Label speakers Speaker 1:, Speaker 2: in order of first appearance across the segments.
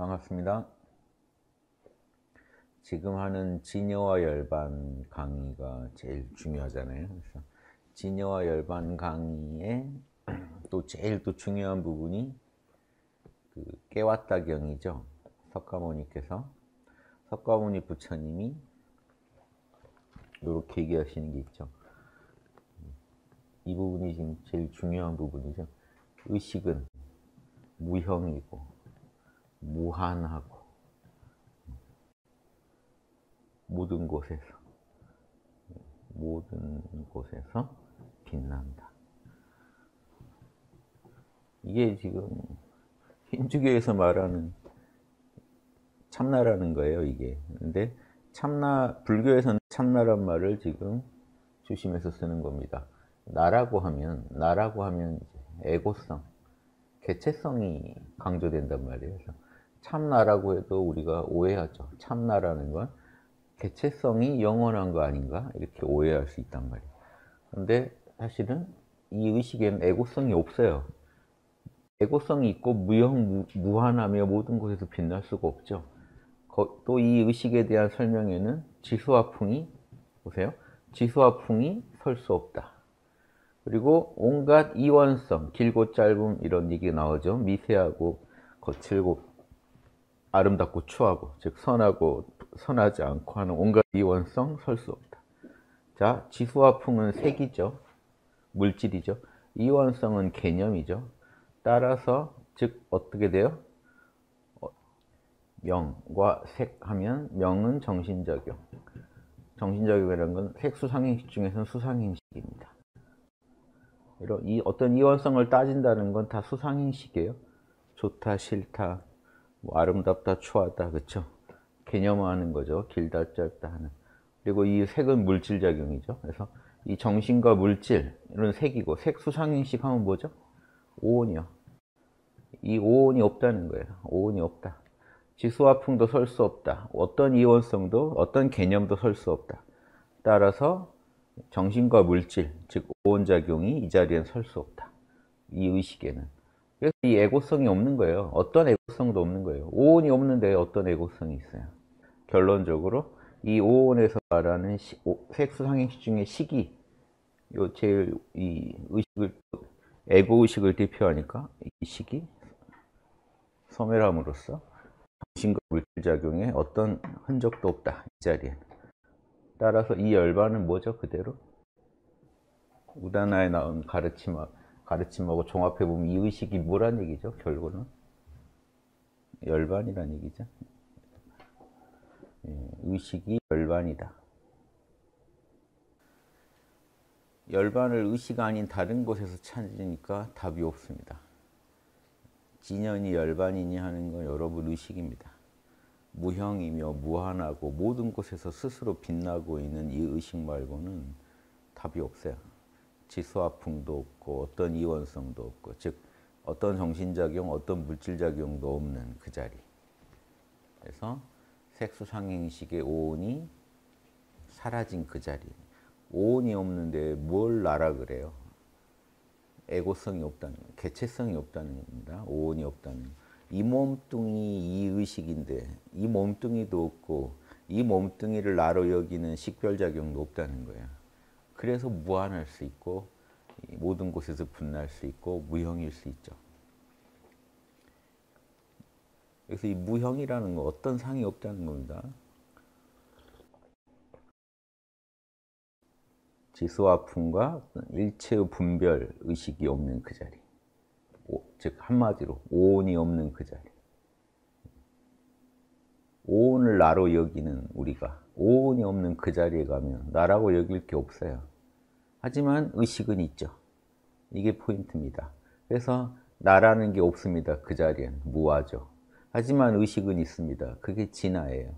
Speaker 1: 반갑습니다. 지금 하는 진여와 열반 강의가 제일 중요하잖아요. 그래서 그렇죠? 진여와 열반 강의에 또 제일 또 중요한 부분이 그 깨왔다경이죠. 석가모니께서 석가모니 부처님이 이렇게 얘기하시는 게 있죠. 이 부분이 지금 제일 중요한 부분이죠. 의식은 무형이고 무한하고 모든 곳에서 모든 곳에서 빛난다. 이게 지금 힌두교에서 말하는 참나라는 거예요, 이게. 근데 참나 불교에서는 참나란 말을 지금 조심해서 쓰는 겁니다. 나라고 하면 나라고 하면 애고성, 개체성이 강조된단 말이에요. 참나라고 해도 우리가 오해하죠. 참나라는 건 개체성이 영원한 거 아닌가 이렇게 오해할 수 있단 말이에요. 근데 사실은 이 의식에는 애고성이 없어요. 애고성이 있고 무형 무한하며 모든 곳에서 빛날 수가 없죠. 또 이 의식에 대한 설명에는 지수와 풍이 보세요. 지수와 풍이 설 수 없다. 그리고 온갖 이원성, 길고 짧음 이런 얘기 가 나오죠. 미세하고 거칠고 아름답고 추하고 즉 선하고 선하지 않고 하는 온갖 이원성 설 수 없다. 자, 지수와 풍은 색이죠. 물질이죠. 이원성은 개념이죠. 따라서 즉 어떻게 돼요? 명과 어, 색 하면 명은 정신작용 정신작용이라는 건 색수상행식 중에서는 수상행식입니다 이런 이 어떤 이원성을 따진다는 건 다 수상행식이에요 좋다 싫다 뭐 아름답다, 추하다 그렇죠? 개념화하는 거죠. 길다, 짧다 하는. 그리고 이 색은 물질 작용이죠. 그래서 이 정신과 물질 이런 색이고 색 수상인식 하면 뭐죠? 오온이요. 이 오온이 없다는 거예요. 오온이 없다. 지수화풍도 설 수 없다. 어떤 이원성도 어떤 개념도 설 수 없다. 따라서 정신과 물질, 즉 오온작용이 이 자리엔 설수 없다. 이 의식에는. 그래서 이 애고성이 없는 거예요. 어떤 애고성도 없는 거예요. 오온이 없는데 어떤 애고성이 있어요. 결론적으로 이 오온에서 말하는 시, 오, 색수 상행식 중에 식이 요 제일 이 의식을 에고 의식을 대표하니까 이 식이 소멸함으로써 정신과 물질 작용에 어떤 흔적도 없다 이 자리에 따라서 이 열반은 뭐죠 그대로 우다나에 나온 가르침 앞 가르침하고 종합해보면 이 의식이 뭐란 얘기죠? 결국은 열반이란 얘기죠. 예, 의식이 열반이다. 열반을 의식 아닌 다른 곳에서 찾으니까 답이 없습니다. 진연이 열반이니 하는 건 여러분 의식입니다. 무형이며 무한하고 모든 곳에서 스스로 빛나고 있는 이 의식 말고는 답이 없어요. 지수화풍도 없고 어떤 이원성도 없고 즉 어떤 정신작용, 어떤 물질작용도 없는 그 자리. 그래서 색소상행식의 오온이 사라진 그 자리. 오온이 없는데 뭘 나라 그래요? 에고성이 없다는, 개체성이 없다는 겁니다. 오온이 없다는. 이 몸뚱이 이 의식인데 이 몸뚱이도 없고 이 몸뚱이를 나로 여기는 식별작용도 없다는 거야. 그래서 무한할 수 있고 모든 곳에서 분날 수 있고 무형일 수 있죠. 그래서 이 무형이라는 건 어떤 상이 없다는 겁니다. 지수와 품과 일체의 분별 의식이 없는 그 자리. 오, 즉 한마디로 오온이 없는 그 자리. 오온을 나로 여기는 우리가 오온이 없는 그 자리에 가면 나라고 여길 게 없어요. 하지만 의식은 있죠. 이게 포인트입니다. 그래서 나라는 게 없습니다. 그 자리엔 무화죠. 하지만 의식은 있습니다. 그게 진화예요.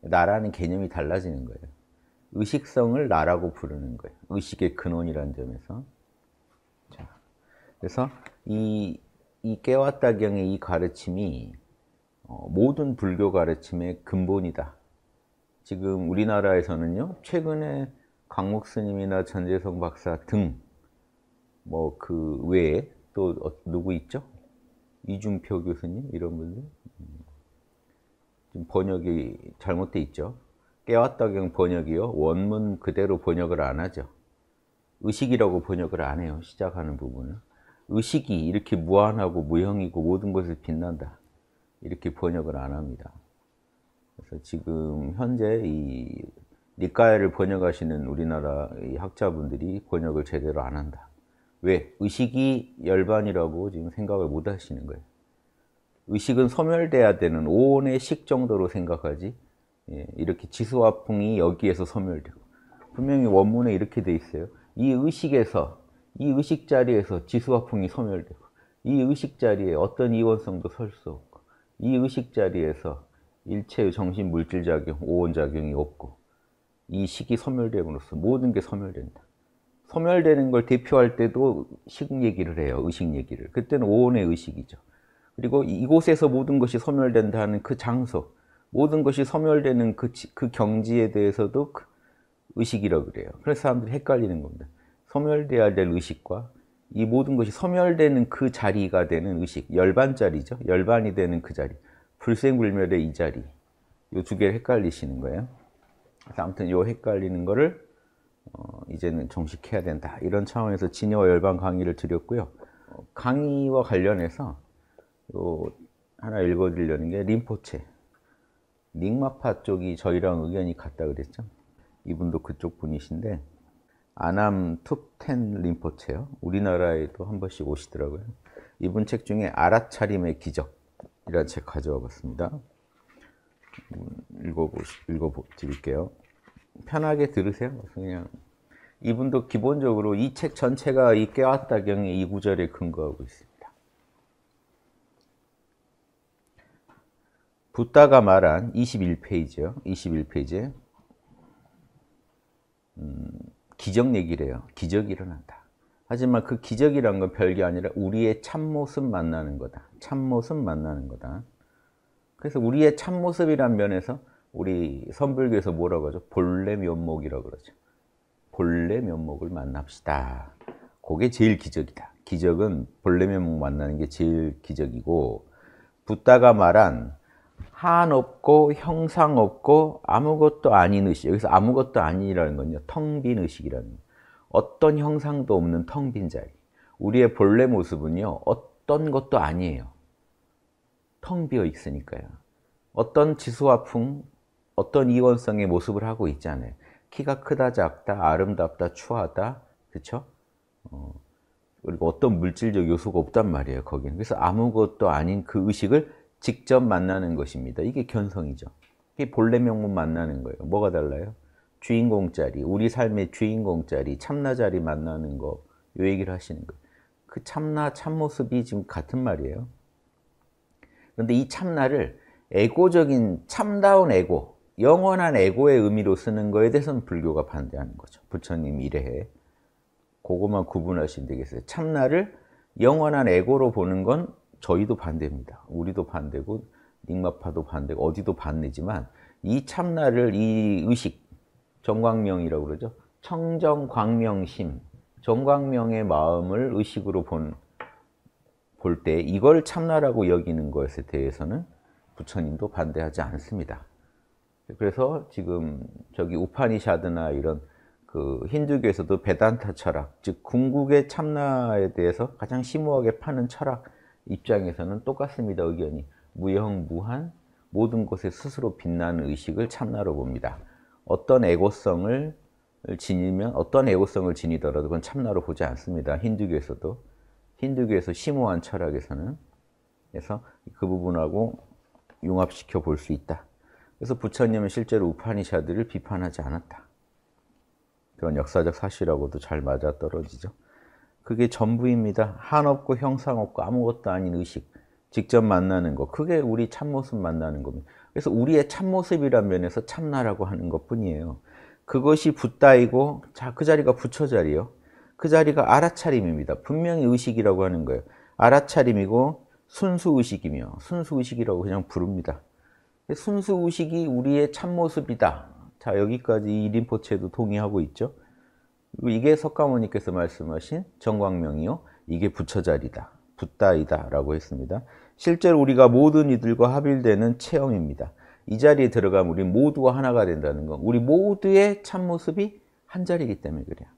Speaker 1: 나라는 개념이 달라지는 거예요. 의식성을 나라고 부르는 거예요. 의식의 근원이라는 점에서. 자, 그래서 이, 이 깨왔다경의 이 가르침이 어, 모든 불교 가르침의 근본이다. 지금 우리나라에서는요, 최근에 강목 스님이나 전재성 박사 등 뭐 그 외에 또 어, 누구 있죠? 이준표 교수님 이런 분들 음. 번역이 잘못돼 있죠. 깨왔다경 번역이요. 원문 그대로 번역을 안 하죠. 의식이라고 번역을 안 해요. 시작하는 부분은. 의식이 이렇게 무한하고 무형이고 모든 것을 빛난다. 이렇게 번역을 안 합니다. 그래서 지금 현재 이 니까야를 번역하시는 우리나라 학자분들이 번역을 제대로 안 한다. 왜? 의식이 열반이라고 지금 생각을 못 하시는 거예요. 의식은 소멸돼야 되는 오온의 식 정도로 생각하지 예, 이렇게 지수와 풍이 여기에서 소멸되고 분명히 원문에 이렇게 돼 있어요. 이 의식에서 이 의식 자리에서 지수와 풍이 소멸되고 이 의식 자리에 어떤 이원성도 설 수 없고 이 의식 자리에서 일체의 정신 물질 작용, 오온 작용이 없고 이 식이 소멸됨으로써 모든 게 소멸된다. 소멸되는 걸 대표할 때도 식 얘기를 해요. 의식 얘기를. 그때는 오온의 의식이죠. 그리고 이곳에서 모든 것이 소멸된다는 그 장소, 모든 것이 소멸되는 그, 그 경지에 대해서도 그 의식이라고 그래요. 그래서 사람들이 헷갈리는 겁니다. 소멸돼야 될 의식과 이 모든 것이 소멸되는 그 자리가 되는 의식, 열반자리죠. 열반이 되는 그 자리, 불생불멸의 이 자리, 이 두 개를 헷갈리시는 거예요. 그래서 아무튼 요 헷갈리는 거를 어, 이제는 정식해야 된다 이런 차원에서 진여와 열반 강의를 드렸고요 어, 강의와 관련해서 요 하나 읽어드리려는 게 림포체 닉마파 쪽이 저희랑 의견이 같다 그랬죠 이분도 그쪽 분이신데 아남 톱텐 림포체요 우리나라에도 한 번씩 오시더라고요 이분 책 중에 알아차림의 기적이라는 책 가져와 봤습니다 읽어보, 읽어드릴게요. 편하게 들으세요. 그냥 이분도 기본적으로 이 책 전체가 이 깨왔다경의 이 구절에 근거하고 있습니다. 붓다가 말한 21페이지요. 21페이지에 음, 기적 얘기를 요 기적이 일어난다. 하지만 그 기적이란 건 별게 아니라 우리의 참모습 만나는 거다. 참모습 만나는 거다. 그래서 우리의 참모습이란 면에서 우리 선불교에서 뭐라고 하죠? 본래 면목이라고 그러죠. 본래 면목을 만납시다. 그게 제일 기적이다. 기적은 본래 면목 만나는 게 제일 기적이고 붓다가 말한 한 없고 형상 없고 아무것도 아닌 의식 여기서 아무것도 아니라는 건요 텅빈 의식이라는 거예요. 어떤 형상도 없는 텅 빈 자리 우리의 본래 모습은요 어떤 것도 아니에요 텅 비어 있으니까요. 어떤 지수화풍, 어떤 이원성의 모습을 하고 있잖아요. 키가 크다, 작다, 아름답다, 추하다, 그렇죠? 어, 그리고 어떤 물질적 요소가 없단 말이에요, 거기는. 그래서 아무것도 아닌 그 의식을 직접 만나는 것입니다. 이게 견성이죠. 이게 본래 명문 만나는 거예요. 뭐가 달라요? 주인공 자리, 우리 삶의 주인공 자리, 참나 자리 만나는 거, 요 얘기를 하시는 거예요. 그 참나, 참모습이 지금 같은 말이에요. 그런데 이 참나를 에고적인 참다운 에고, 영원한 에고의 의미로 쓰는 거에 대해서는 불교가 반대하는 거죠. 부처님 이래해. 그것만 구분하시면 되겠어요. 참나를 영원한 에고로 보는 건 저희도 반대입니다. 우리도 반대고 닉마파도 반대고 어디도 반대지만 이 참나를 이 의식, 정광명이라고 그러죠. 청정광명심, 정광명의 마음을 의식으로 본 볼때 이걸 참나라고 여기는 것에 대해서는 부처님도 반대하지 않습니다. 그래서 지금 저기 우파니샤드나 이런 그 힌두교에서도 베단타 철학, 즉 궁극의 참나에 대해서 가장 심오하게 파는 철학 입장에서는 똑같습니다. 의견이 무형무한 모든 것에 스스로 빛나는 의식을 참나로 봅니다. 어떤 에고성을 지니면 어떤 에고성을 지니더라도 그건 참나로 보지 않습니다. 힌두교에서도 힌두교에서 심오한 철학에서는 그래서 그 부분하고 융합시켜 볼 수 있다. 그래서 부처님은 실제로 우파니샤드를 비판하지 않았다. 그런 역사적 사실하고도 잘 맞아떨어지죠. 그게 전부입니다. 한 없고 형상 없고 아무것도 아닌 의식. 직접 만나는 거. 그게 우리 참모습 만나는 겁니다. 그래서 우리의 참모습이란 면에서 참나라고 하는 것 뿐이에요. 그것이 붓다이고, 자, 그 자리가 부처 자리요. 그 자리가 알아차림입니다. 분명히 의식이라고 하는 거예요. 알아차림이고 순수의식이며 순수의식이라고 그냥 부릅니다. 순수의식이 우리의 참모습이다. 자 여기까지 이 림포체도 동의하고 있죠. 이게 석가모니께서 말씀하신 정광명이요. 이게 부처자리다. 붓다이다 라고 했습니다. 실제로 우리가 모든 이들과 합일되는 체험입니다. 이 자리에 들어가면 우리 모두가 하나가 된다는 건 우리 모두의 참모습이 한 자리이기 때문에 그래요.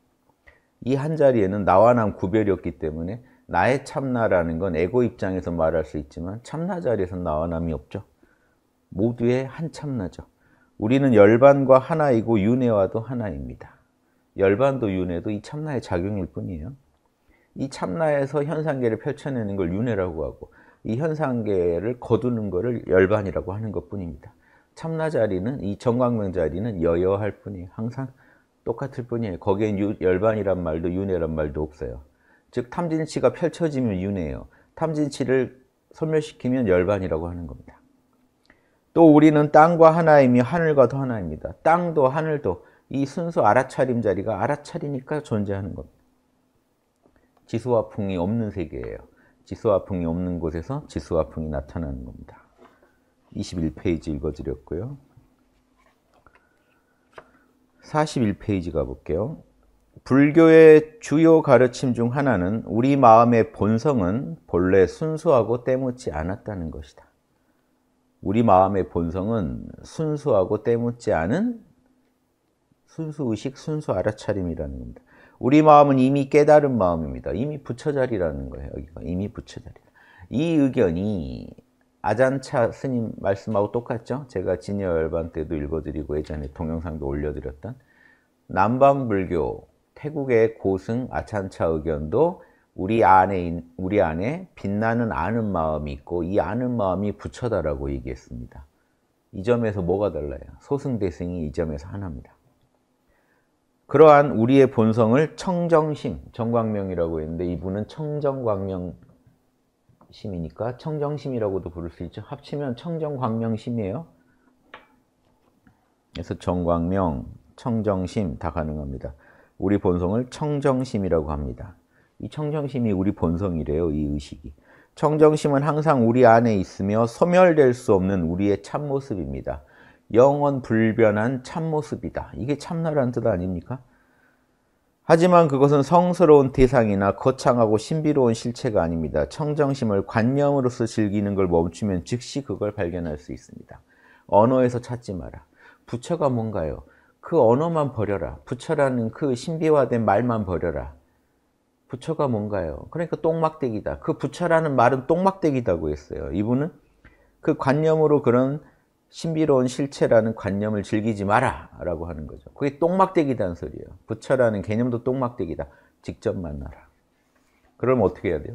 Speaker 1: 이 한자리에는 나와 남 구별이 없기 때문에 나의 참나라는 건 에고 입장에서 말할 수 있지만 참나 자리에서 나와 남이 없죠. 모두의 한 참나죠. 우리는 열반과 하나이고 윤회와도 하나입니다. 열반도 윤회도 이 참나의 작용일 뿐이에요. 이 참나에서 현상계를 펼쳐내는 걸 윤회라고 하고 이 현상계를 거두는 것을 열반이라고 하는 것뿐입니다. 참나 자리는 이 정광명 자리는 여여할 뿐이에요. 항상 똑같을 뿐이에요. 거기엔 유, 열반이란 말도 윤회란 말도 없어요. 즉 탐진치가 펼쳐지면 윤회예요. 탐진치를 소멸시키면 열반이라고 하는 겁니다. 또 우리는 땅과 하나이며 하늘과 더 하나입니다. 땅도 하늘도 이 순수 알아차림 자리가 알아차리니까 존재하는 겁니다. 지수와 풍이 없는 세계예요. 지수와 풍이 없는 곳에서 지수와 풍이 나타나는 겁니다. 21페이지 읽어드렸고요. 41페이지 가볼게요. 불교의 주요 가르침 중 하나는 우리 마음의 본성은 본래 순수하고 때묻지 않았다는 것이다. 우리 마음의 본성은 순수하고 때묻지 않은 순수의식, 순수 알아차림이라는 겁니다. 우리 마음은 이미 깨달은 마음입니다. 이미 부처자리라는 거예요. 여기가 이미 부처자리다. 이 의견이 아잔차 스님 말씀하고 똑같죠? 제가 진여 열반 때도 읽어드리고 예전에 동영상도 올려드렸던 남방불교 태국의 고승 아찬차 의견도 우리 안에 우리 안에 빛나는 아는 마음이 있고 이 아는 마음이 부처다라고 얘기했습니다. 이 점에서 뭐가 달라요? 소승대승이 이 점에서 하나입니다. 그러한 우리의 본성을 청정심, 정광명이라고 했는데 이분은 청정광명 심이니까 청정심이라고도 부를 수 있죠. 합치면 청정광명심이에요. 그래서 정광명, 청정심 다 가능합니다. 우리 본성을 청정심이라고 합니다. 이 청정심이 우리 본성이래요. 이 의식이. 청정심은 항상 우리 안에 있으며 소멸될 수 없는 우리의 참모습입니다. 영원 불변한 참모습이다. 이게 참나란 뜻 아닙니까? 하지만 그것은 성스러운 대상이나 거창하고 신비로운 실체가 아닙니다. 청정심을 관념으로서 즐기는 걸 멈추면 즉시 그걸 발견할 수 있습니다. 언어에서 찾지 마라. 부처가 뭔가요? 그 언어만 버려라. 부처라는 그 신비화된 말만 버려라. 부처가 뭔가요? 그러니까 똥막대기다. 그 부처라는 말은 똥막대기다고 했어요. 이분은 그 관념으로 그런 신비로운 실체라는 관념을 즐기지 마라 라고 하는 거죠. 그게 똥막대기다 소리예요. 부처라는 개념도 똥막대기다. 직접 만나라. 그럼 어떻게 해야 돼요?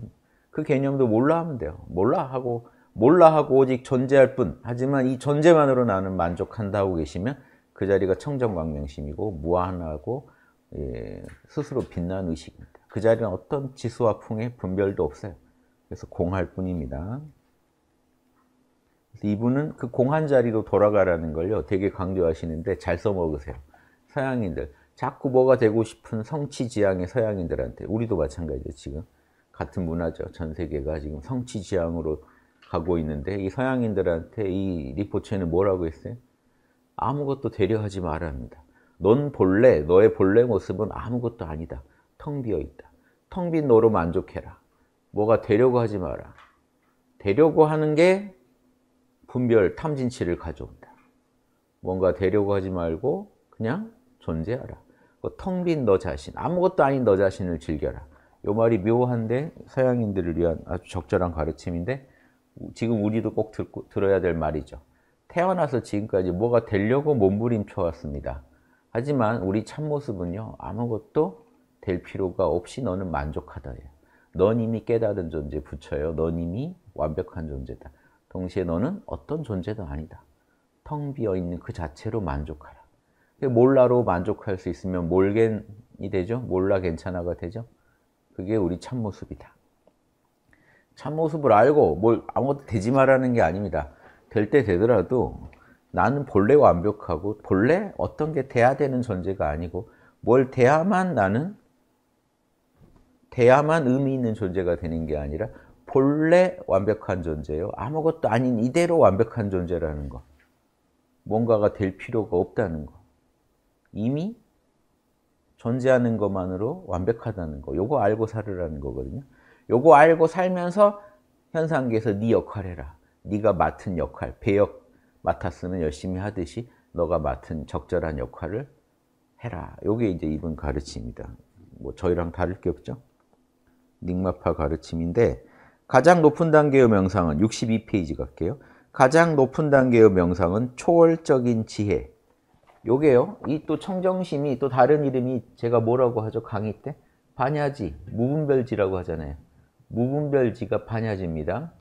Speaker 1: 그 개념도 몰라 하면 돼요. 몰라 하고 몰라 하고 오직 존재할 뿐 하지만 이 존재만으로 나는 만족한다고 계시면 그 자리가 청정광명심이고 무한하고 예, 스스로 빛난 의식입니다. 그 자리는 어떤 지수와 풍의 분별도 없어요. 그래서 공할 뿐입니다. 이분은 그 공한 자리로 돌아가라는 걸요 되게 강조하시는데 잘 써먹으세요 서양인들 자꾸 뭐가 되고 싶은 성취지향의 서양인들한테 우리도 마찬가지죠 지금 같은 문화죠 전 세계가 지금 성취지향으로 가고 있는데 이 서양인들한테 이 리포체는 뭐라고 했어요? 아무것도 되려하지 말합니다넌 본래 너의 본래 모습은 아무것도 아니다 텅 비어있다 텅 빈 너로 만족해라 뭐가 되려고 하지 마라 되려고 하는 게 분별 탐진치를 가져온다. 뭔가 되려고 하지 말고 그냥 존재하라. 그 텅빈 너 자신, 아무것도 아닌 너 자신을 즐겨라. 요 말이 묘한데 서양인들을 위한 아주 적절한 가르침인데 지금 우리도 꼭 듣고, 들어야 될 말이죠. 태어나서 지금까지 뭐가 되려고 몸부림쳐 왔습니다. 하지만 우리 참모습은요. 아무것도 될 필요가 없이 너는 만족하다넌 이미 깨달은 존재 붙여요. 넌 이미 완벽한 존재다. 동시에 너는 어떤 존재도 아니다. 텅 비어 있는 그 자체로 만족하라. 몰라로 만족할 수 있으면 몰겐이 되죠. 몰라 괜찮아가 되죠. 그게 우리 참모습이다. 참모습을 알고 뭘 아무것도 되지 말라는 게 아닙니다. 될 때 되더라도 나는 본래 완벽하고 본래 어떤 게 돼야 되는 존재가 아니고 뭘 돼야만 나는 돼야만 의미 있는 존재가 되는 게 아니라 본래 완벽한 존재예요. 아무것도 아닌 이대로 완벽한 존재라는 거. 뭔가가 될 필요가 없다는 거. 이미 존재하는 것만으로 완벽하다는 거. 요거 알고 살으라는 거거든요. 요거 알고 살면서 현상계에서 네 역할 해라. 네가 맡은 역할, 배역 맡았으면 열심히 하듯이 너가 맡은 적절한 역할을 해라. 요게 이제 이분 가르침이다. 뭐 저희랑 다를 게 없죠? 닉마파 가르침인데 가장 높은 단계의 명상은 62페이지 갈게요. 가장 높은 단계의 명상은 초월적인 지혜. 요게요. 이 또 청정심이 또 다른 이름이 제가 뭐라고 하죠? 강의 때? 반야지, 무분별지라고 하잖아요. 무분별지가 반야지입니다.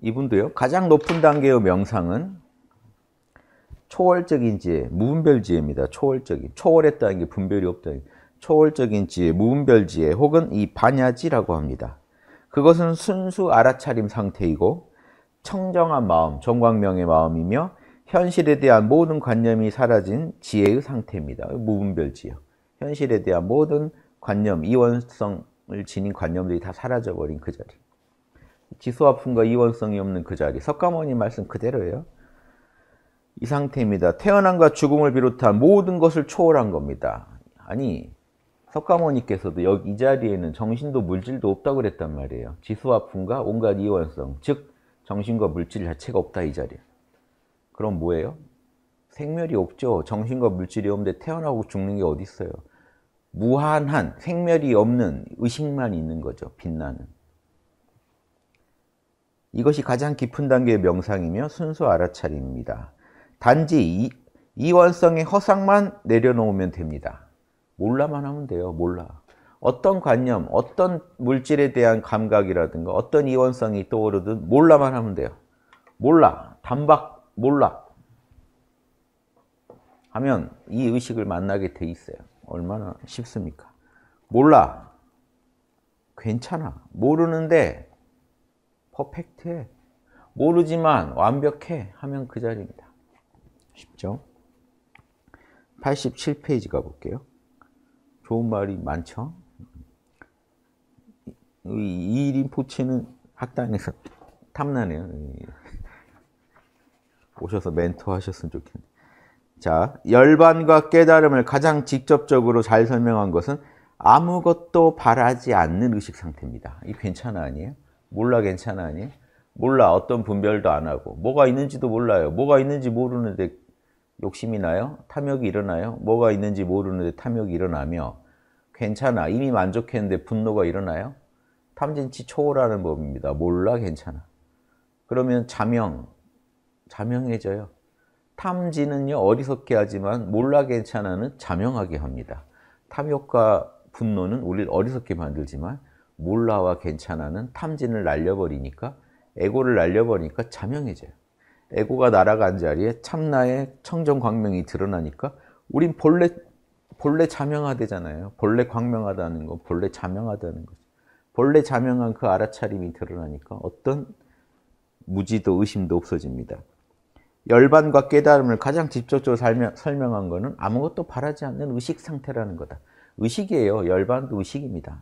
Speaker 1: 이분도요. 가장 높은 단계의 명상은 초월적인 지혜, 무분별지혜입니다. 초월적인. 초월했다는 게 분별이 없다는 게. 초월적인 지혜, 무분별 지혜 혹은 이 반야지라고 합니다. 그것은 순수 알아차림 상태이고 청정한 마음, 정광명의 마음이며 현실에 대한 모든 관념이 사라진 지혜의 상태입니다. 무분별 지혜. 현실에 대한 모든 관념, 이원성을 지닌 관념들이 다 사라져버린 그 자리. 지수화품과 이원성이 없는 그 자리. 석가모니 말씀 그대로예요. 이 상태입니다. 태어남과 죽음을 비롯한 모든 것을 초월한 겁니다. 아니, 석가모니께서도 여기 이 자리에는 정신도 물질도 없다고 그랬단 말이에요. 지수와 분과 온갖 이원성, 즉 정신과 물질 자체가 없다 이 자리에. 그럼 뭐예요? 생멸이 없죠. 정신과 물질이 없는데 태어나고 죽는 게 어디 있어요? 무한한 생멸이 없는 의식만 있는 거죠. 빛나는. 이것이 가장 깊은 단계의 명상이며 순수 알아차림입니다. 단지 이, 이원성의 허상만 내려놓으면 됩니다. 몰라만 하면 돼요. 몰라. 어떤 관념, 어떤 물질에 대한 감각이라든가 어떤 이원성이 떠오르든 몰라만 하면 돼요. 몰라. 단박 몰라. 하면 이 의식을 만나게 돼 있어요. 얼마나 쉽습니까? 몰라. 괜찮아. 모르는데 퍼펙트해. 모르지만 완벽해 하면 그 자리입니다. 쉽죠? 87페이지 가볼게요. 좋은 말이 많죠. 이 2인 포치는 학당에서 탐나네요. 오셔서 멘토 하셨으면 좋겠네요. 자, 열반과 깨달음을 가장 직접적으로 잘 설명한 것은 아무것도 바라지 않는 의식 상태입니다. 이 괜찮아 아니에요? 몰라 괜찮아 아니에요? 몰라 어떤 분별도 안 하고 뭐가 있는지도 몰라요. 뭐가 있는지 모르는데 욕심이 나요? 탐욕이 일어나요? 뭐가 있는지 모르는데 탐욕이 일어나며 괜찮아 이미 만족했는데 분노가 일어나요? 탐진치 초월하는 법입니다. 몰라 괜찮아. 그러면 자명, 자명해져요. 탐진은요 어리석게 하지만 몰라 괜찮아는 자명하게 합니다. 탐욕과 분노는 우리를 어리석게 만들지만 몰라와 괜찮아는 탐진을 날려버리니까 에고를 날려버리니까 자명해져요. 에고가 날아간 자리에 참나의 청정광명이 드러나니까 우린 본래 본래 자명하대잖아요. 본래 광명하다는 거, 본래 자명하다는 거 본래 자명한 그 알아차림이 드러나니까 어떤 무지도 의심도 없어집니다. 열반과 깨달음을 가장 직접적으로 설명, 설명한 것은 아무것도 바라지 않는 의식 상태라는 거다. 의식이에요. 열반도 의식입니다.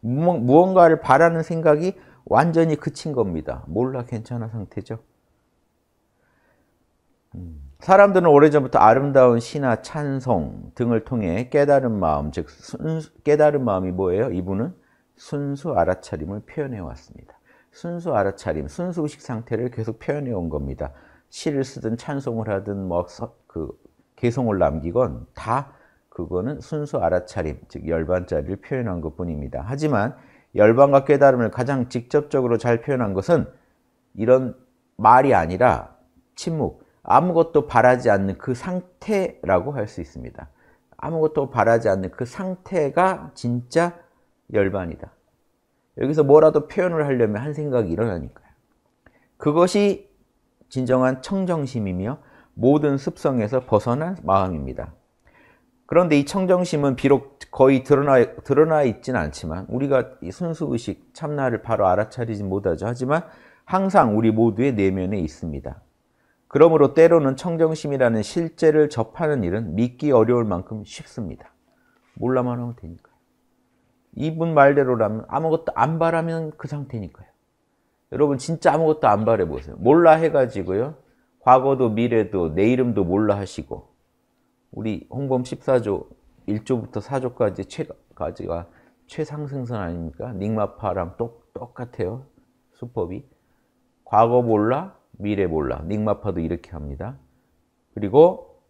Speaker 1: 무언가를 바라는 생각이 완전히 그친 겁니다. 몰라 괜찮아 상태죠. 사람들은 오래전부터 아름다운 시나 찬송 등을 통해 깨달은 마음, 즉 순수, 깨달은 마음이 뭐예요? 이분은 순수 알아차림을 표현해 왔습니다. 순수 알아차림, 순수 의식 상태를 계속 표현해 온 겁니다. 시를 쓰든 찬송을 하든 뭐그 개성을 남기건 다 그거는 순수 알아차림, 즉 열반짜리를 표현한 것뿐입니다. 하지만 열반과 깨달음을 가장 직접적으로 잘 표현한 것은 이런 말이 아니라 침묵, 아무것도 바라지 않는 그 상태라고 할 수 있습니다. 아무것도 바라지 않는 그 상태가 진짜 열반이다. 여기서 뭐라도 표현을 하려면 한 생각이 일어나니까요. 그것이 진정한 청정심이며 모든 습성에서 벗어난 마음입니다. 그런데 이 청정심은 비록 거의 드러나, 드러나 있진 않지만 우리가 순수의식, 참나를 바로 알아차리지 못하죠. 하지만 항상 우리 모두의 내면에 있습니다. 그러므로 때로는 청정심이라는 실제를 접하는 일은 믿기 어려울 만큼 쉽습니다. 몰라만 하면 되니까요. 이분 말대로라면 아무것도 안 바라면 그 상태니까요. 여러분 진짜 아무것도 안 바래보세요. 몰라 해가지고요. 과거도 미래도 내 이름도 몰라 하시고 우리 홍범 14조 1조부터 4조까지 최가지가 최상승선 아닙니까? 닉마파랑 똑, 똑같아요. 수법이. 과거 몰라, 미래 몰라. 닉마파도 이렇게 합니다. 그리고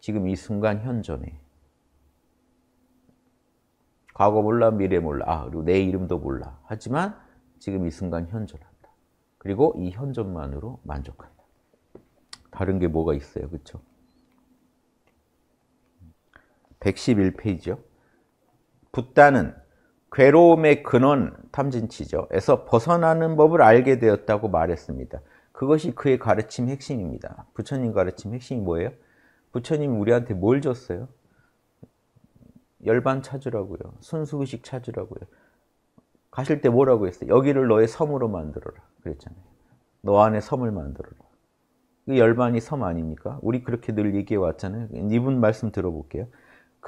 Speaker 1: 지금 이 순간 현존에 과거 몰라, 미래 몰라. 아, 그리고 내 이름도 몰라. 하지만 지금 이 순간 현존한다. 그리고 이 현존만으로 만족한다. 다른 게 뭐가 있어요. 그렇 111페이지요. 붓다는 괴로움의 근원 탐진치죠. 에서 벗어나는 법을 알게 되었다고 말했습니다. 그것이 그의 가르침 핵심입니다. 부처님 가르침 핵심이 뭐예요? 부처님 우리한테 뭘 줬어요? 열반 찾으라고요. 순수의식 찾으라고요. 가실 때 뭐라고 했어요? 여기를 너의 섬으로 만들어라. 그랬잖아요. 너 안에 섬을 만들어라. 그 열반이 섬 아닙니까? 우리 그렇게 늘 얘기해 왔잖아요. 이분 말씀 들어볼게요.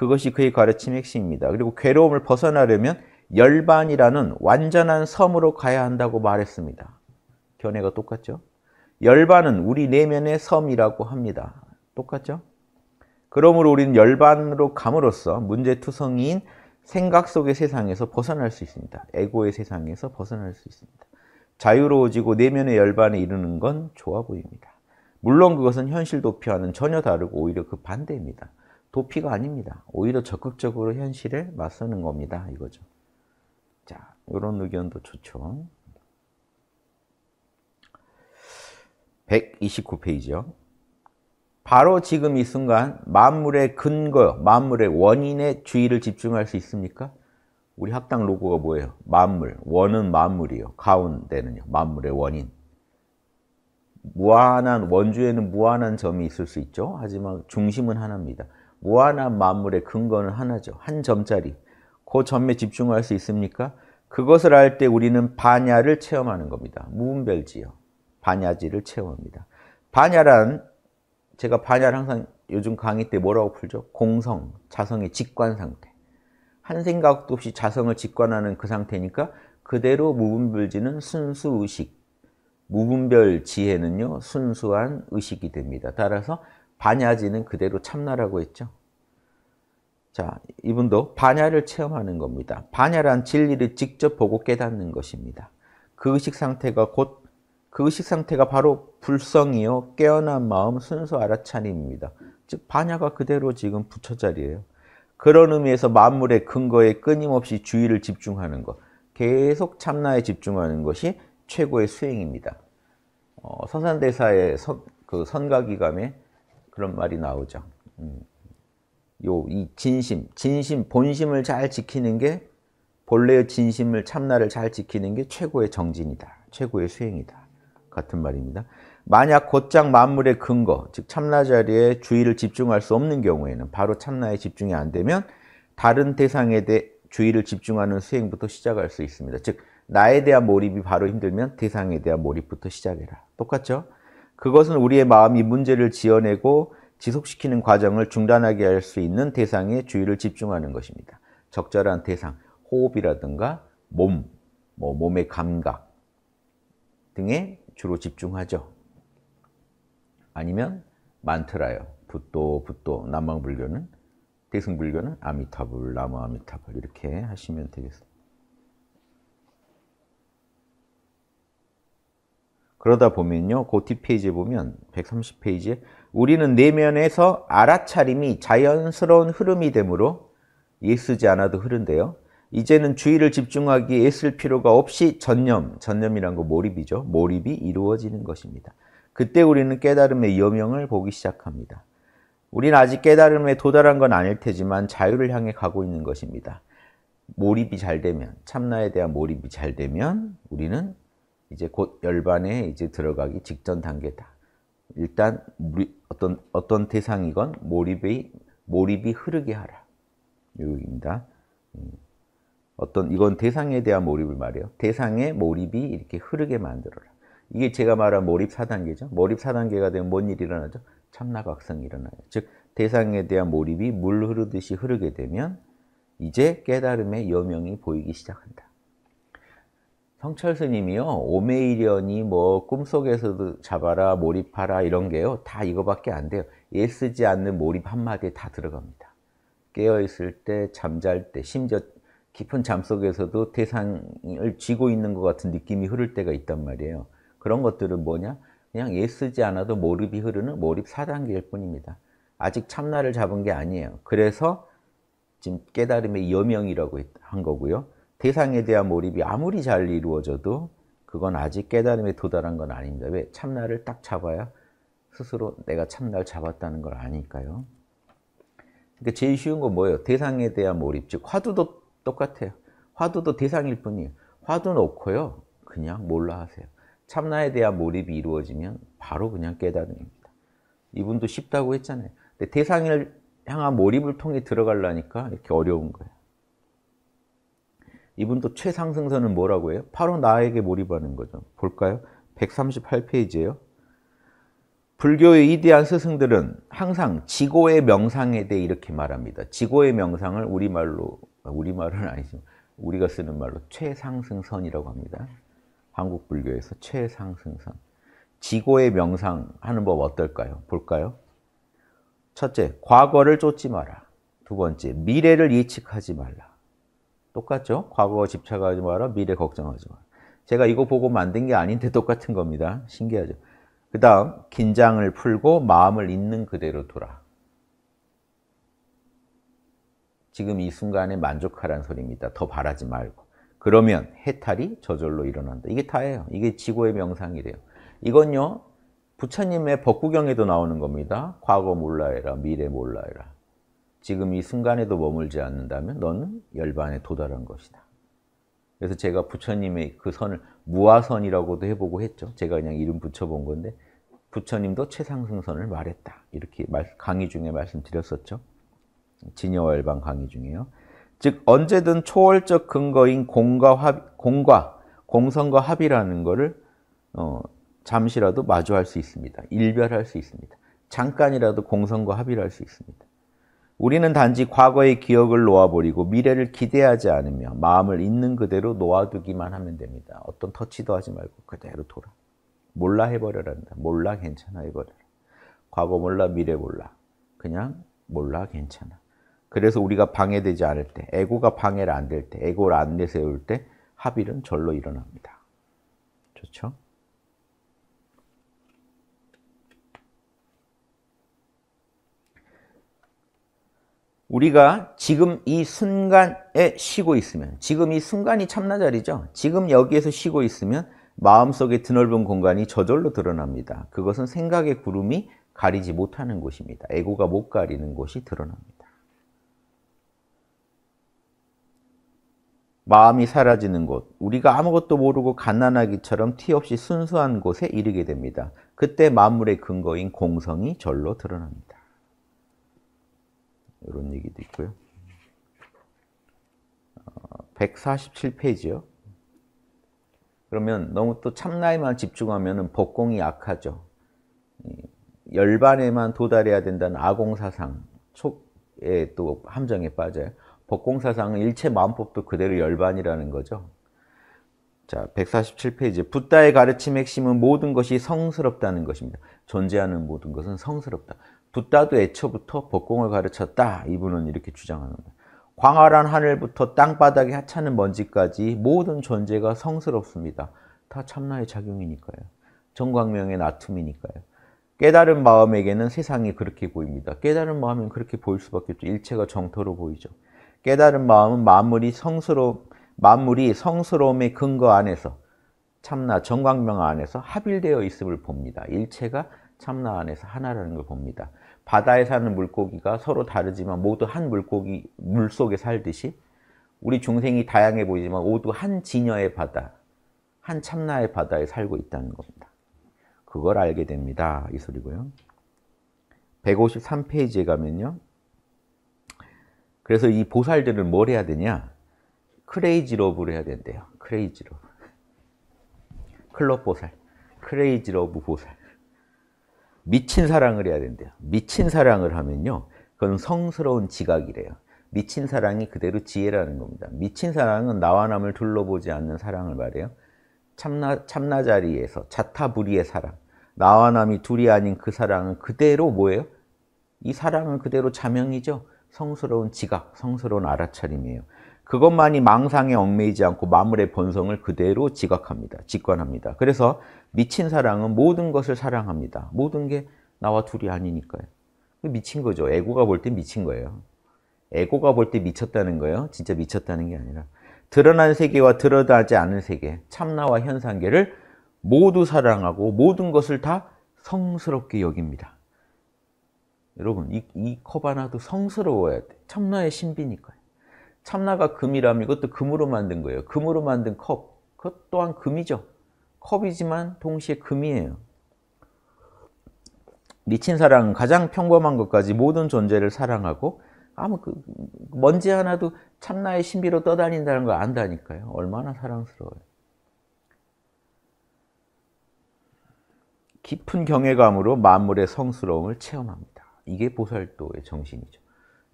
Speaker 1: 그것이 그의 가르침의 핵심입니다. 그리고 괴로움을 벗어나려면 열반이라는 완전한 섬으로 가야 한다고 말했습니다. 견해가 똑같죠? 열반은 우리 내면의 섬이라고 합니다. 똑같죠? 그러므로 우리는 열반으로 감으로써 문제투성이인 생각 속의 세상에서 벗어날 수 있습니다. 에고의 세상에서 벗어날 수 있습니다. 자유로워지고 내면의 열반에 이르는 건 좋아 보입니다. 물론 그것은 현실 도피와는 전혀 다르고 오히려 그 반대입니다. 도피가 아닙니다. 오히려 적극적으로 현실에 맞서는 겁니다. 이거죠. 자, 이런 의견도 좋죠. 129페이지요. 바로 지금 이 순간 만물의 근거, 만물의 원인에 주의를 집중할 수 있습니까? 우리 학당 로고가 뭐예요? 만물, 원은 만물이요. 가운데는요. 만물의 원인. 무한한 원주에는 무한한 점이 있을 수 있죠. 하지만 중심은 하나입니다. 무한한 만물의 근거는 하나죠. 한 점짜리. 그 점에 집중할 수 있습니까? 그것을 알 때 우리는 반야를 체험하는 겁니다. 무분별지요. 반야지를 체험합니다. 반야란 제가 반야를 항상 요즘 강의 때 뭐라고 풀죠? 공성, 자성의 직관 상태. 한 생각도 없이 자성을 직관하는 그 상태니까 그대로 무분별지는 순수 의식, 무분별 지혜는요 순수한 의식이 됩니다. 따라서 반야지는 그대로 참나라고 했죠. 자, 이분도 반야를 체험하는 겁니다. 반야란 진리를 직접 보고 깨닫는 것입니다. 그 의식 상태가 곧, 그 의식 상태가 바로 불성이요, 깨어난 마음, 순수 알아차림입니다. 즉, 반야가 그대로 지금 부처자리예요. 그런 의미에서 만물의 근거에 끊임없이 주의를 집중하는 것, 계속 참나에 집중하는 것이 최고의 수행입니다. 어, 서산대사의 선, 그 선가기감에 그런 말이 나오죠. 음. 요, 이 진심, 진심, 본심을 잘 지키는 게 본래의 진심을, 참나를 잘 지키는 게 최고의 정진이다. 최고의 수행이다. 같은 말입니다. 만약 곧장 만물의 근거, 즉 참나 자리에 주의를 집중할 수 없는 경우에는 바로 참나에 집중이 안 되면 다른 대상에 대해 주의를 집중하는 수행부터 시작할 수 있습니다. 즉 나에 대한 몰입이 바로 힘들면 대상에 대한 몰입부터 시작해라. 똑같죠? 그것은 우리의 마음이 문제를 지어내고 지속시키는 과정을 중단하게 할 수 있는 대상에 주의를 집중하는 것입니다. 적절한 대상, 호흡이라든가 몸, 뭐 몸의 감각 등에 주로 집중하죠. 아니면 만트라요. 붓도 붓도 남방불교는 대승불교는 아미타불, 나무 아미타불 이렇게 하시면 되겠습니다. 그러다 보면요. 그 뒷페이지에 보면 130페이지에 우리는 내면에서 알아차림이 자연스러운 흐름이 되므로 예쓰지 않아도 흐른데요. 이제는 주의를 집중하기에 애쓸 필요가 없이 전념, 전념이란 거 몰입이죠. 몰입이 이루어지는 것입니다. 그때 우리는 깨달음의 여명을 보기 시작합니다. 우리는 아직 깨달음에 도달한 건 아닐 테지만 자유를 향해 가고 있는 것입니다. 몰입이 잘 되면, 참나에 대한 몰입이 잘 되면 우리는 이제 곧 열반에 이제 들어가기 직전 단계다. 일단 우리 어떤 어떤 대상이건 몰입이 몰입이 흐르게 하라. 요입니다. 음. 어떤 이건 대상에 대한 몰입을 말해요. 대상의 몰입이 이렇게 흐르게 만들어라. 이게 제가 말한 몰입 4단계죠. 몰입 4단계가 되면 뭔 일이 일어나죠? 참나박성이 일어나요. 즉 대상에 대한 몰입이 물 흐르듯이 흐르게 되면 이제 깨달음의 여명이 보이기 시작한다. 성철 스님이요 오메이련이 뭐 꿈속에서도 잡아라 몰입하라 이런 게요 다 이거밖에 안 돼요 애쓰지 않는 몰입 한마디에 다 들어갑니다 깨어있을 때 잠잘 때 심지어 깊은 잠 속에서도 대상을 쥐고 있는 것 같은 느낌이 흐를 때가 있단 말이에요 그런 것들은 뭐냐 그냥 애쓰지 않아도 몰입이 흐르는 몰입 4단계일 뿐입니다 아직 참나를 잡은 게 아니에요 그래서 지금 깨달음의 여명이라고 한 거고요 대상에 대한 몰입이 아무리 잘 이루어져도 그건 아직 깨달음에 도달한 건 아닙니다. 왜? 참나를 딱 잡아야 스스로 내가 참나를 잡았다는 걸 아니까요. 그러니까 제일 쉬운 건 뭐예요? 대상에 대한 몰입. 즉 화두도 똑같아요. 화두도 대상일 뿐이에요. 화두 놓고요. 그냥 몰라 하세요. 참나에 대한 몰입이 이루어지면 바로 그냥 깨달음입니다. 이분도 쉽다고 했잖아요. 근데 대상을 향한 몰입을 통해 들어가려니까 이렇게 어려운 거예요. 이분 도 최상승선은 뭐라고 해요? 바로 나에게 몰입하는 거죠. 볼까요? 138페이지예요. 불교의 위대한 스승들은 항상 지고의 명상에 대해 이렇게 말합니다. 지고의 명상을 우리말로, 우리말은 아니지만 우리가 쓰는 말로 최상승선이라고 합니다. 한국 불교에서 최상승선. 지고의 명상하는 법 어떨까요? 볼까요? 첫째, 과거를 쫓지 마라. 두 번째, 미래를 예측하지 말라. 똑같죠? 과거 집착하지 마라, 미래 걱정하지 마라. 제가 이거 보고 만든 게 아닌데 똑같은 겁니다. 신기하죠? 그 다음, 긴장을 풀고 마음을 있는 그대로 돌아. 지금 이 순간에 만족하라는 소리입니다. 더 바라지 말고. 그러면 해탈이 저절로 일어난다. 이게 다예요. 이게 지고의 명상이래요. 이건요, 부처님의 법구경에도 나오는 겁니다. 과거 몰라해라, 미래 몰라해라. 지금 이 순간에도 머물지 않는다면 너는 열반에 도달한 것이다. 그래서 제가 부처님의 그 선을 무아선이라고도 해보고 했죠. 제가 그냥 이름 붙여본 건데 부처님도 최상승선을 말했다. 이렇게 강의 중에 말씀드렸었죠. 진여열반 강의 중에요. 즉 언제든 초월적 근거인 공과, 합, 공과 공성과 합이라는 것을 어, 잠시라도 마주할 수 있습니다. 일별할 수 있습니다. 잠깐이라도 공성과 합의를 할 수 있습니다. 우리는 단지 과거의 기억을 놓아버리고 미래를 기대하지 않으며 마음을 있는 그대로 놓아두기만 하면 됩니다. 어떤 터치도 하지 말고 그대로 돌아. 몰라 해버려란다. 몰라 괜찮아 해버려라. 과거 몰라 미래 몰라. 그냥 몰라 괜찮아. 그래서 우리가 방해되지 않을 때, 에고가 방해를 안 될 때, 에고를 안 내세울 때 합일은 절로 일어납니다. 좋죠? 우리가 지금 이 순간에 쉬고 있으면 지금 이 순간이 참나자리죠. 지금 여기에서 쉬고 있으면 마음속의 드넓은 공간이 저절로 드러납니다. 그것은 생각의 구름이 가리지 못하는 곳입니다. 에고가 못 가리는 곳이 드러납니다. 마음이 사라지는 곳, 우리가 아무것도 모르고 가난하기처럼 티없이 순수한 곳에 이르게 됩니다. 그때 만물의 근거인 공성이 절로 드러납니다. 이런 얘기도 있고요. 어, 147페이지요. 그러면 너무 또 참나에만 집중하면 법공이 약하죠. 열반에만 도달해야 된다는 아공사상, 촉에 또 함정에 빠져요. 법공사상은 일체 마음법도 그대로 열반이라는 거죠. 자, 147페이지. 붓다의 가르침 핵심은 모든 것이 성스럽다는 것입니다. 존재하는 모든 것은 성스럽다. 붓다도 애초부터 복공을 가르쳤다. 이분은 이렇게 주장합니다. 광활한 하늘부터 땅바닥에 하찮은 먼지까지 모든 존재가 성스럽습니다. 다 참나의 작용이니까요. 정광명의 나툼이니까요. 깨달은 마음에게는 세상이 그렇게 보입니다. 깨달은 마음은 그렇게 보일 수밖에 없죠. 일체가 정토로 보이죠. 깨달은 마음은 만물이 성스러 만물이 성스러움의 근거 안에서 참나 정광명 안에서 합일되어 있음을 봅니다. 일체가 참나 안에서 하나라는 걸 봅니다. 바다에 사는 물고기가 서로 다르지만 모두 한 물고기 물속에 살듯이 우리 중생이 다양해 보이지만 모두 한 진여의 바다, 한 참나의 바다에 살고 있다는 겁니다. 그걸 알게 됩니다. 이 소리고요. 153페이지에 가면요. 그래서 이 보살들은 뭘 해야 되냐? 크레이지 러브를 해야 된대요. 크레이지 러브. 클럽 보살. 크레이지 러브 보살. 미친 사랑을 해야 된대요. 미친 사랑을 하면요. 그건 성스러운 지각이래요. 미친 사랑이 그대로 지혜라는 겁니다. 미친 사랑은 나와 남을 둘러보지 않는 사랑을 말해요. 참나, 참나자리에서 자타부리의 사랑. 나와 남이 둘이 아닌 그 사랑은 그대로 뭐예요? 이 사랑은 그대로 자명이죠. 성스러운 지각, 성스러운 알아차림이에요. 그것만이 망상에 얽매이지 않고 마물의 본성을 그대로 지각합니다. 직관합니다. 그래서 미친 사랑은 모든 것을 사랑합니다. 모든 게 나와 둘이 아니니까요. 그 미친 거죠. 에고가 볼 때 미친 거예요. 에고가 볼 때 미쳤다는 거예요. 진짜 미쳤다는 게 아니라 드러난 세계와 드러나지 않은 세계, 참나와 현상계를 모두 사랑하고 모든 것을 다 성스럽게 여깁니다. 여러분, 이, 이컵 하나도 성스러워야 돼. 참나의 신비니까요. 참나가 금이라면 이것도 금으로 만든 거예요. 금으로 만든 컵. 그것 또한 금이죠. 컵이지만 동시에 금이에요. 미친 사랑은 가장 평범한 것까지 모든 존재를 사랑하고 아무 그 먼지 하나도 참나의 신비로 떠다닌다는 걸 안다니까요. 얼마나 사랑스러워요. 깊은 경외감으로 만물의 성스러움을 체험합니다. 이게 보살도의 정신이죠.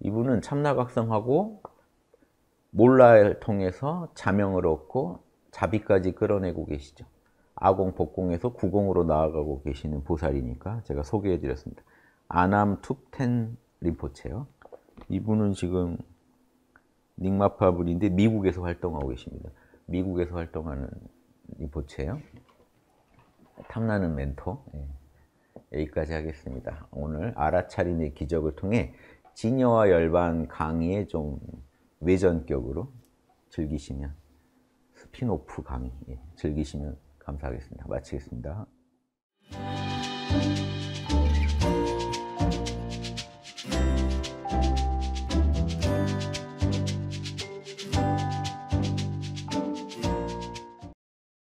Speaker 1: 이분은 참나각성하고 몰라를 통해서 자명을 얻고 자비까지 끌어내고 계시죠. 아공, 복공에서 구공으로 나아가고 계시는 보살이니까 제가 소개해드렸습니다. 아남 툭텐 림포체요. 이분은 지금 닉마파 분인데 미국에서 활동하고 계십니다. 미국에서 활동하는 림포체요. 탐나는 멘토. 예. 여기까지 하겠습니다. 오늘 아차림의 기적을 통해 진여와 열반 강의에 좀 외전격으로 즐기시면 스피노프 강의 예, 즐기시면 감사하겠습니다. 마치겠습니다.